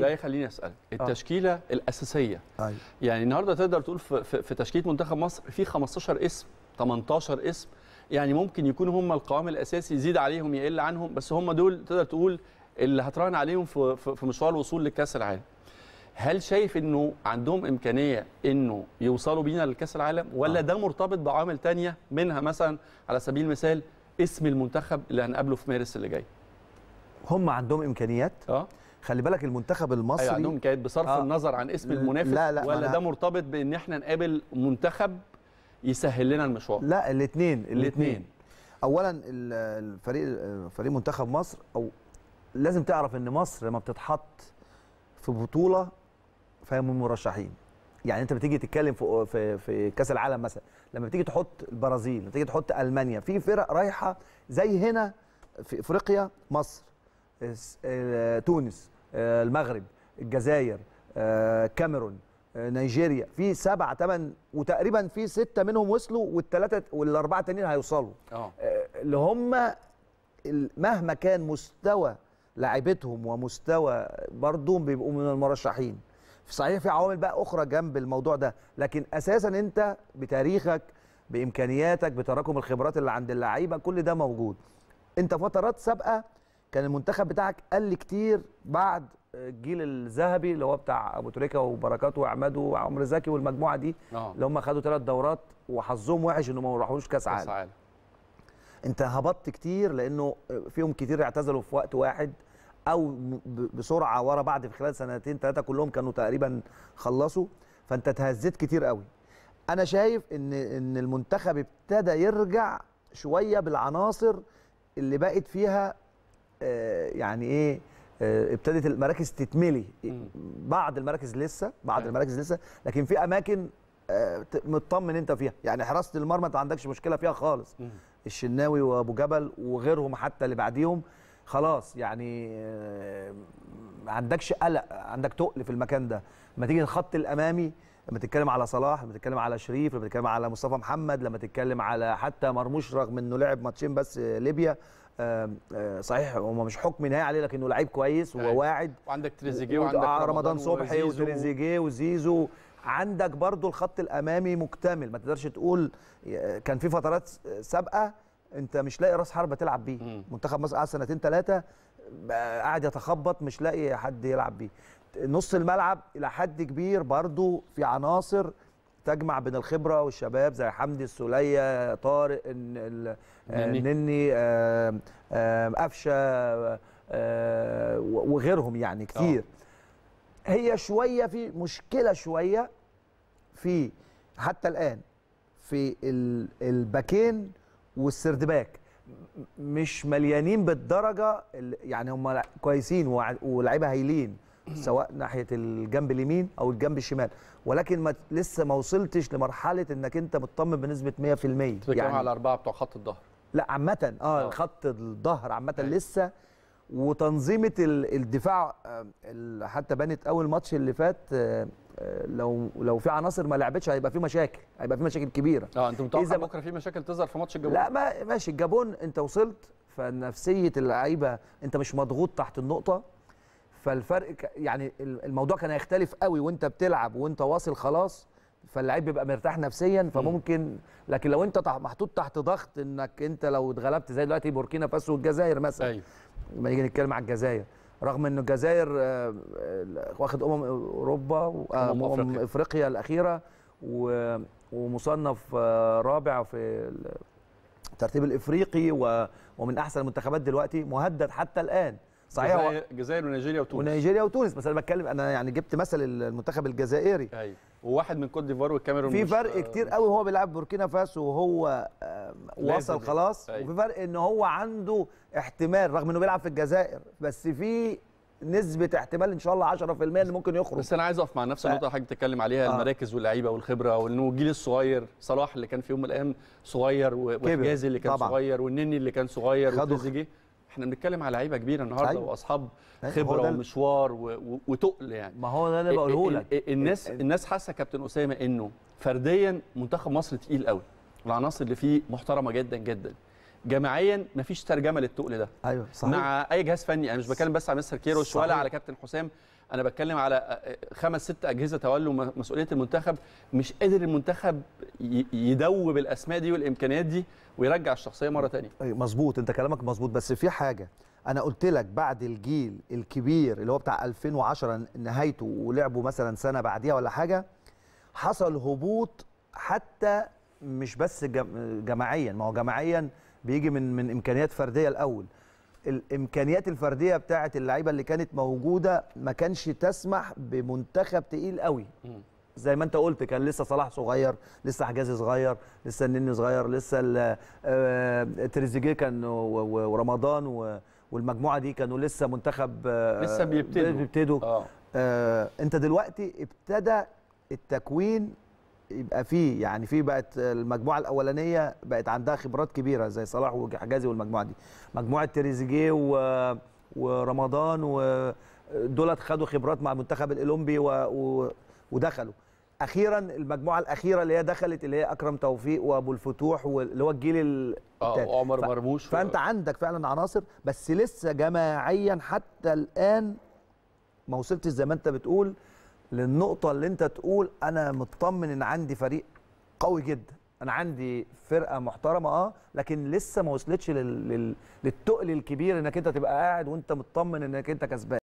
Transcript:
لا ده يخليني اسالك آه. التشكيله آه. الاساسيه أيوة. يعني النهارده تقدر تقول في, في تشكيله منتخب مصر في 15 اسم 18 اسم يعني ممكن يكونوا هم القوام الاساسي يزيد عليهم يقل عنهم بس هم دول تقدر تقول اللي هتراهن عليهم في في مشوار الوصول لكاس العالم هل شايف انه عندهم امكانيه انه يوصلوا بينا لكاس العالم ولا آه. ده مرتبط بعوامل تانية منها مثلا على سبيل المثال اسم المنتخب اللي هنقابله في مارس اللي جاي هم عندهم امكانيات اه خلي بالك المنتخب المصري أي أيوة، عندهم كانت بصرف آه النظر عن اسم المنافس لا لا ولا ده مرتبط بان احنا نقابل منتخب يسهل لنا المشوار لا الاثنين الاثنين اولا الفريق فريق منتخب مصر او لازم تعرف ان مصر لما بتتحط في بطوله فهي من المرشحين يعني انت بتيجي تتكلم في في, في كاس العالم مثلا لما بتيجي تحط البرازيل لما بتيجي تحط المانيا في فرق رايحه زي هنا في افريقيا مصر تونس آه، المغرب الجزائر آه، كاميرون آه، نيجيريا في سبعة ثمان وتقريبا في ستة منهم وصلوا والثلاثة والأربعة تانيين هيوصلوا اللي هم مهما كان مستوى لعيبتهم ومستوى برضه بيبقوا من المرشحين صحيح في عوامل بقى أخرى جنب الموضوع ده لكن أساسا أنت بتاريخك بإمكانياتك بتراكم الخبرات اللي عند اللعيبة كل ده موجود أنت فترات سابقة كان المنتخب بتاعك قل كتير بعد الجيل الذهبي اللي هو بتاع ابو تريكه وبركات وعماد وعمرو زكي والمجموعه دي أوه. اللي هم خدوا ثلاث دورات وحظهم وحش انهم ما راحوش كاس عالم انت هبطت كتير لانه فيهم كتير اعتزلوا في وقت واحد او بسرعه ورا بعض في خلال سنتين ثلاثه كلهم كانوا تقريبا خلصوا فانت اتهزيت كتير قوي انا شايف ان ان المنتخب ابتدى يرجع شويه بالعناصر اللي بقت فيها آه، يعني ايه آه، ابتدت المراكز تتملي بعض المراكز لسه بعض المراكز لسه لكن في اماكن آه، مطمن انت فيها يعني حراسه المرمى انت ما عندكش مشكله فيها خالص الشناوي وابو جبل وغيرهم حتى اللي بعديهم خلاص يعني ما عندكش قلق عندك تقل في المكان ده ما تيجي الخط الامامي لما تتكلم على صلاح لما تتكلم على شريف لما تتكلم على مصطفى محمد لما تتكلم على حتى مرموش رغم انه لعب ماتشين بس آه، ليبيا آه، آه، صحيح هو مش حكم نهائي عليه لكنه لعيب كويس أيوة. وواعد وعندك تريزيجيه وعندك رمضان صبحي وتريزيجيه وزيزو عندك برضو الخط الامامي مكتمل ما تقدرش تقول كان في فترات سابقه انت مش لاقي راس حربه تلعب بيه منتخب مصر قعد سنتين ثلاثه قاعد يتخبط مش لاقي حد يلعب بيه نص الملعب الى حد كبير برضو في عناصر تجمع بين الخبره والشباب زي حمدي السوليه طارق النني آه، آه، آه، قفشه وغيرهم يعني كتير أوه. هي شويه في مشكله شويه في حتى الان في الباكين والسردباك مش مليانين بالدرجه يعني هم كويسين ولاعيبه هايلين سواء ناحيه الجنب اليمين او الجنب الشمال ولكن ما لسه ما وصلتش لمرحله انك انت مطمن بنسبه 100% يعني على أربعة بتوع خط الظهر لا عامه اه, آه. خط الظهر عامه أيوة. لسه وتنظيمه الدفاع آه، حتى بنت اول ماتش اللي فات آه، لو لو في عناصر ما لعبتش هيبقى في مشاكل هيبقى في مشاكل كبيره اه انت متوقع بكره في مشاكل تظهر في ماتش الجابون لا ما ماشي الجابون انت وصلت فنفسيه اللعيبه انت مش مضغوط تحت النقطه فالفرق يعني الموضوع كان هيختلف قوي وانت بتلعب وانت واصل خلاص فاللعيب بيبقى مرتاح نفسيا فممكن لكن لو انت محطوط تحت ضغط انك انت لو اتغلبت زي دلوقتي بوركينا فاسو والجزائر مثلا ايوه لما نيجي نتكلم على الجزائر رغم ان الجزائر آه، آه، واخد امم اوروبا وامم آه، أم أفريقيا. افريقيا الاخيره ومصنف رابع في الترتيب الافريقي ومن احسن المنتخبات دلوقتي مهدد حتى الان صحيح الجزائر ونيجيريا وتونس ونيجيريا وتونس بس انا بتكلم انا يعني جبت مثل المنتخب الجزائري ايوه وواحد من كوت ديفوار والكاميرون في فرق آه كتير قوي وهو بيلعب بوركينا فاسو وهو آه وصل خلاص أيوة. وفي فرق ان هو عنده احتمال رغم انه بيلعب في الجزائر بس في نسبه احتمال ان شاء الله 10% ان ممكن يخرج بس انا عايز اقف مع نفس آه. النقطه اللي حضرتك بتتكلم عليها آه. المراكز واللعيبه والخبره وانه الجيل الصغير صلاح اللي كان في يوم من الايام صغير وجازي اللي كان طبعًا. صغير والنني اللي كان صغير وتريزيجيه احنا بنتكلم على لعيبه كبيره النهارده أيوة. واصحاب أيوة، خبره ومشوار و... وتقل يعني ما هو ده اللي بقوله لك الناس الناس حاسه كابتن اسامه انه فرديا منتخب مصر تقيل قوي العناصر اللي فيه محترمه جدا جدا جماعيا مفيش ترجمه للتقل ده ايوه صحيح مع اي جهاز فني انا مش بتكلم بس على مستر كيروش ولا على كابتن حسام انا بتكلم على خمس ست اجهزه تولوا مسؤوليه المنتخب مش قادر المنتخب يدوب الاسماء دي والامكانيات دي ويرجع الشخصيه مره تانية مظبوط انت كلامك مظبوط بس في حاجه انا قلت لك بعد الجيل الكبير اللي هو بتاع 2010 نهايته ولعبوا مثلا سنه بعديها ولا حاجه حصل هبوط حتى مش بس جماعيا ما هو جماعيا بيجي من من امكانيات فرديه الاول الامكانيات الفرديه بتاعه اللعيبه اللي كانت موجوده ما كانش تسمح بمنتخب تقيل قوي زي ما انت قلت كان لسه صلاح صغير لسه حجازي صغير لسه النني صغير لسه آه، تريزيجيه كان ورمضان والمجموعه دي كانوا لسه منتخب آه، لسه بيبتدوا بيبتدوا آه. آه انت دلوقتي ابتدى التكوين يبقى في يعني في بقت المجموعه الاولانيه بقت عندها خبرات كبيره زي صلاح وحجازي والمجموعه دي مجموعه تريزيجيه و... ورمضان ودولت خدوا خبرات مع المنتخب الاولمبي و... و... ودخلوا اخيرا المجموعه الاخيره اللي هي دخلت اللي هي اكرم توفيق وابو الفتوح واللي هو الجيل الثاني اه وعمر ف... مرموش فانت و... عندك فعلا عناصر بس لسه جماعيا حتى الان ما وصلتش زي ما انت بتقول للنقطه اللي انت تقول انا مطمن ان عندي فريق قوي جدا انا عندي فرقه محترمه اه لكن لسه ما وصلتش لل... لل... للتقل الكبير انك انت تبقى قاعد وانت مطمن انك انت كسبان